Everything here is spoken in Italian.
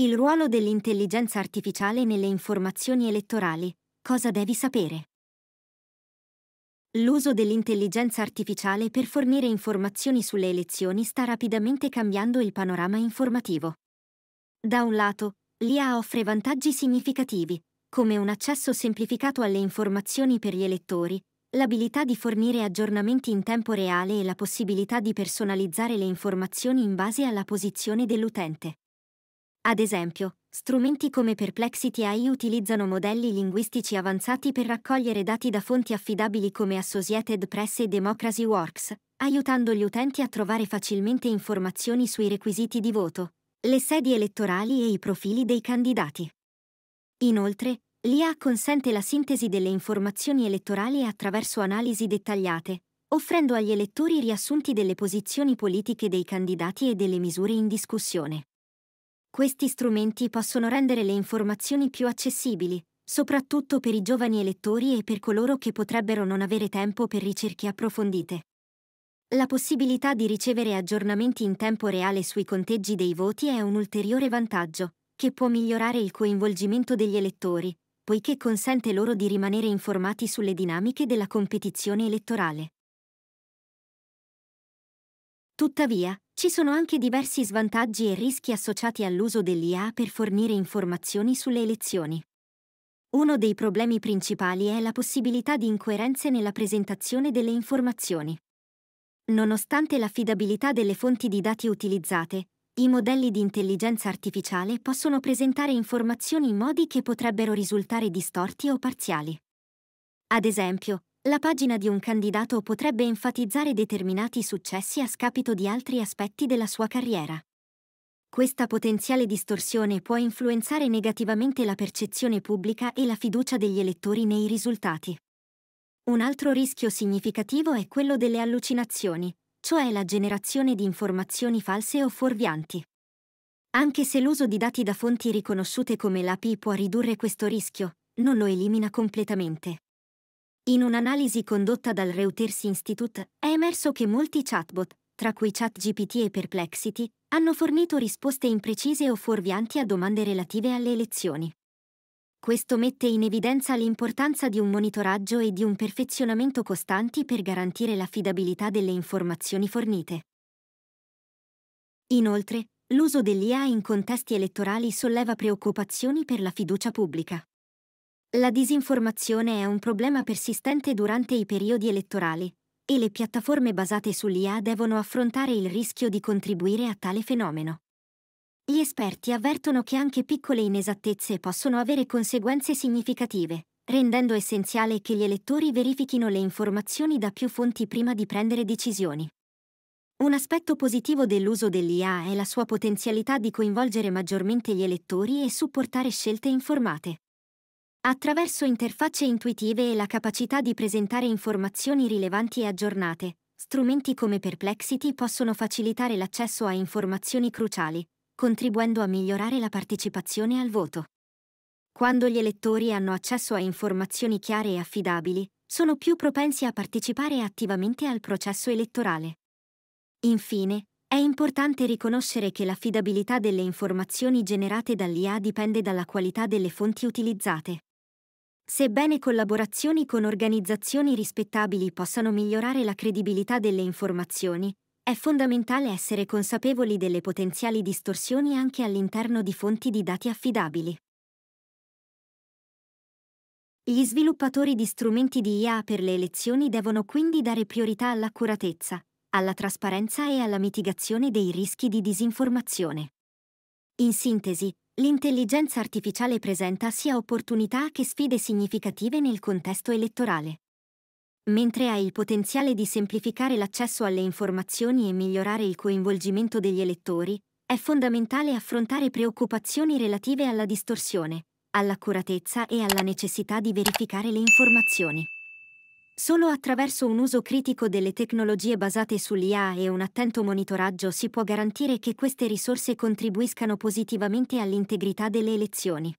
Il ruolo dell'intelligenza artificiale nelle informazioni elettorali. Cosa devi sapere? L'uso dell'intelligenza artificiale per fornire informazioni sulle elezioni sta rapidamente cambiando il panorama informativo. Da un lato, l'IA offre vantaggi significativi, come un accesso semplificato alle informazioni per gli elettori, l'abilità di fornire aggiornamenti in tempo reale e la possibilità di personalizzare le informazioni in base alla posizione dell'utente. Ad esempio, strumenti come Perplexity AI utilizzano modelli linguistici avanzati per raccogliere dati da fonti affidabili come Associated Press e Democracy Works, aiutando gli utenti a trovare facilmente informazioni sui requisiti di voto, le sedi elettorali e i profili dei candidati. Inoltre, l'IA consente la sintesi delle informazioni elettorali attraverso analisi dettagliate, offrendo agli elettori riassunti delle posizioni politiche dei candidati e delle misure in discussione. Questi strumenti possono rendere le informazioni più accessibili, soprattutto per i giovani elettori e per coloro che potrebbero non avere tempo per ricerche approfondite. La possibilità di ricevere aggiornamenti in tempo reale sui conteggi dei voti è un ulteriore vantaggio, che può migliorare il coinvolgimento degli elettori, poiché consente loro di rimanere informati sulle dinamiche della competizione elettorale. Tuttavia, ci sono anche diversi svantaggi e rischi associati all'uso dell'IA per fornire informazioni sulle elezioni. Uno dei problemi principali è la possibilità di incoerenze nella presentazione delle informazioni. Nonostante l'affidabilità delle fonti di dati utilizzate, i modelli di intelligenza artificiale possono presentare informazioni in modi che potrebbero risultare distorti o parziali. Ad esempio, la pagina di un candidato potrebbe enfatizzare determinati successi a scapito di altri aspetti della sua carriera. Questa potenziale distorsione può influenzare negativamente la percezione pubblica e la fiducia degli elettori nei risultati. Un altro rischio significativo è quello delle allucinazioni, cioè la generazione di informazioni false o fuorvianti. Anche se l'uso di dati da fonti riconosciute come l'API può ridurre questo rischio, non lo elimina completamente. In un'analisi condotta dal Reuters Institute è emerso che molti chatbot, tra cui ChatGPT e Perplexity, hanno fornito risposte imprecise o fuorvianti a domande relative alle elezioni. Questo mette in evidenza l'importanza di un monitoraggio e di un perfezionamento costanti per garantire l'affidabilità delle informazioni fornite. Inoltre, l'uso dell'IA in contesti elettorali solleva preoccupazioni per la fiducia pubblica. La disinformazione è un problema persistente durante i periodi elettorali e le piattaforme basate sull'IA devono affrontare il rischio di contribuire a tale fenomeno. Gli esperti avvertono che anche piccole inesattezze possono avere conseguenze significative, rendendo essenziale che gli elettori verifichino le informazioni da più fonti prima di prendere decisioni. Un aspetto positivo dell'uso dell'IA è la sua potenzialità di coinvolgere maggiormente gli elettori e supportare scelte informate. Attraverso interfacce intuitive e la capacità di presentare informazioni rilevanti e aggiornate, strumenti come Perplexity possono facilitare l'accesso a informazioni cruciali, contribuendo a migliorare la partecipazione al voto. Quando gli elettori hanno accesso a informazioni chiare e affidabili, sono più propensi a partecipare attivamente al processo elettorale. Infine, è importante riconoscere che l'affidabilità delle informazioni generate dall'IA dipende dalla qualità delle fonti utilizzate. Sebbene collaborazioni con organizzazioni rispettabili possano migliorare la credibilità delle informazioni, è fondamentale essere consapevoli delle potenziali distorsioni anche all'interno di fonti di dati affidabili. Gli sviluppatori di strumenti di IA per le elezioni devono quindi dare priorità all'accuratezza, alla trasparenza e alla mitigazione dei rischi di disinformazione. In sintesi, l'intelligenza artificiale presenta sia opportunità che sfide significative nel contesto elettorale. Mentre ha il potenziale di semplificare l'accesso alle informazioni e migliorare il coinvolgimento degli elettori, è fondamentale affrontare preoccupazioni relative alla distorsione, all'accuratezza e alla necessità di verificare le informazioni. Solo attraverso un uso critico delle tecnologie basate sull'IA e un attento monitoraggio si può garantire che queste risorse contribuiscano positivamente all'integrità delle elezioni.